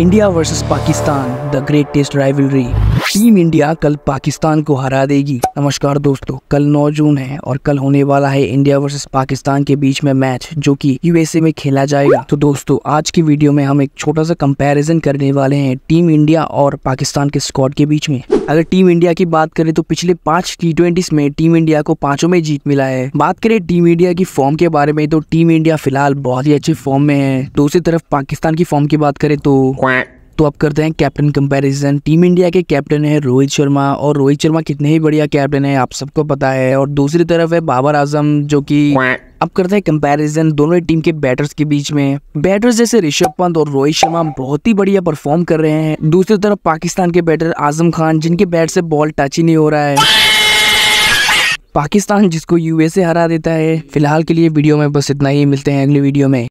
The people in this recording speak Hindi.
India versus Pakistan the greatest rivalry team India कल पाकिस्तान को हरा देगी नमस्कार दोस्तों कल 9 जून है और कल होने वाला है इंडिया वर्सेस पाकिस्तान के बीच में मैच जो कि यूएसए में खेला जाएगा तो दोस्तों आज की वीडियो में हम एक छोटा सा कंपैरिजन करने वाले हैं टीम इंडिया और पाकिस्तान के स्क्वाड के बीच में अगर टीम इंडिया की बात करें तो पिछले पांच टी ट्वेंटी में टीम इंडिया को पांचों में जीत मिला है बात करें टीम इंडिया की फॉर्म के बारे में तो टीम इंडिया फिलहाल बहुत ही अच्छे फॉर्म में है दूसरी तरफ पाकिस्तान की फॉर्म की बात करें तो तो अब करते हैं कैप्टन कंपैरिजन टीम इंडिया के कैप्टन है रोहित शर्मा और रोहित शर्मा कितने ही बढ़िया कैप्टन है आप सबको पता है और दूसरी तरफ है बाबर आजम जो कि अब करते हैं कंपैरिजन दोनों ही टीम के बैटर्स के बीच में बैटर्स जैसे ऋषभ पंत और रोहित शर्मा बहुत ही बढ़िया परफॉर्म कर रहे हैं दूसरी तरफ पाकिस्तान के बैटर आजम खान जिनके बैट से बॉल टच ही नहीं हो रहा है पाकिस्तान जिसको यूएसए हरा देता है फिलहाल के लिए वीडियो में बस इतना ही मिलते हैं अगले वीडियो में